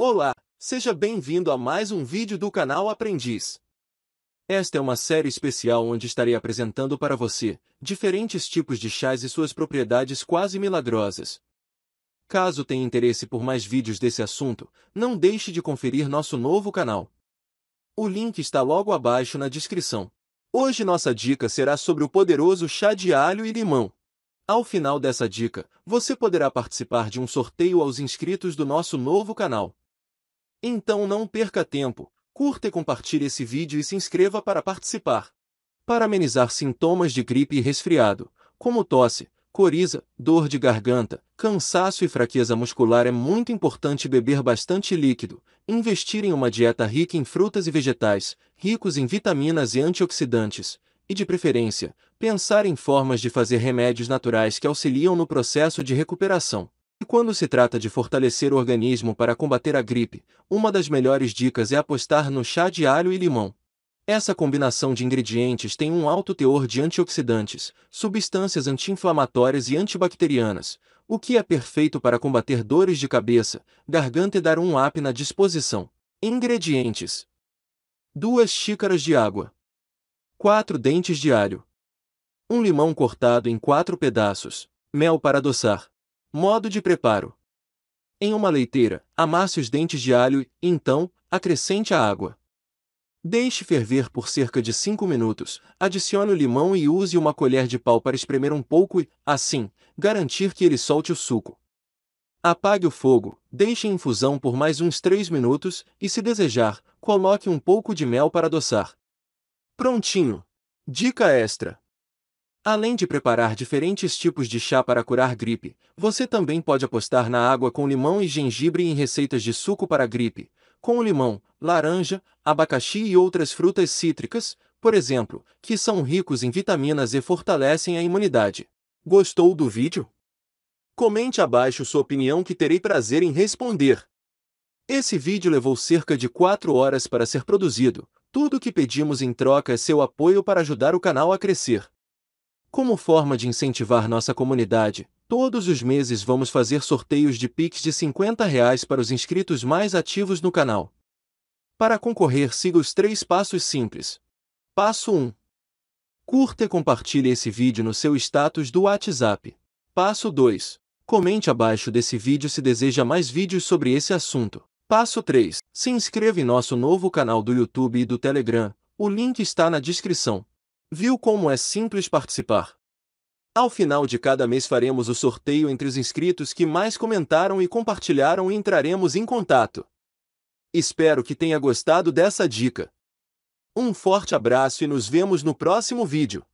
Olá, seja bem-vindo a mais um vídeo do canal Aprendiz. Esta é uma série especial onde estarei apresentando para você diferentes tipos de chás e suas propriedades quase milagrosas. Caso tenha interesse por mais vídeos desse assunto, não deixe de conferir nosso novo canal. O link está logo abaixo na descrição. Hoje nossa dica será sobre o poderoso chá de alho e limão. Ao final dessa dica, você poderá participar de um sorteio aos inscritos do nosso novo canal. Então não perca tempo, curta e compartilhe esse vídeo e se inscreva para participar. Para amenizar sintomas de gripe e resfriado, como tosse, coriza, dor de garganta, cansaço e fraqueza muscular, é muito importante beber bastante líquido, investir em uma dieta rica em frutas e vegetais, ricos em vitaminas e antioxidantes, e, de preferência, pensar em formas de fazer remédios naturais que auxiliam no processo de recuperação. E quando se trata de fortalecer o organismo para combater a gripe, uma das melhores dicas é apostar no chá de alho e limão. Essa combinação de ingredientes tem um alto teor de antioxidantes, substâncias anti-inflamatórias e antibacterianas, o que é perfeito para combater dores de cabeça, garganta e dar um up na disposição. Ingredientes: 2 xícaras de água, 4 dentes de alho, um limão cortado em 4 pedaços, mel para adoçar, Modo de preparo: Em uma leiteira, amasse os dentes de alho e, então, acrescente a água. Deixe ferver por cerca de 5 minutos, adicione o limão e use uma colher de pau para espremer um pouco e, assim, garantir que ele solte o suco. Apague o fogo, deixe em infusão por mais uns 3 minutos e, se desejar, coloque um pouco de mel para adoçar. Prontinho! Dica extra: Além de preparar diferentes tipos de chá para curar gripe, você também pode apostar na água com limão e gengibre em receitas de suco para gripe, com limão, laranja, abacaxi e outras frutas cítricas, por exemplo, que são ricos em vitaminas e fortalecem a imunidade. Gostou do vídeo? Comente abaixo sua opinião que terei prazer em responder. Esse vídeo levou cerca de 4 horas para ser produzido. Tudo o que pedimos em troca é seu apoio para ajudar o canal a crescer. Como forma de incentivar nossa comunidade, todos os meses vamos fazer sorteios de Pix de R$ 50 reais para os inscritos mais ativos no canal. Para concorrer, siga os três passos simples. Passo 1. Curta e compartilhe esse vídeo no seu status do WhatsApp. Passo 2. Comente abaixo desse vídeo se deseja mais vídeos sobre esse assunto. Passo 3. Se inscreva em nosso novo canal do YouTube e do Telegram. O link está na descrição. Viu como é simples participar? Ao final de cada mês faremos o sorteio entre os inscritos que mais comentaram e compartilharam e entraremos em contato. Espero que tenha gostado dessa dica. Um forte abraço e nos vemos no próximo vídeo.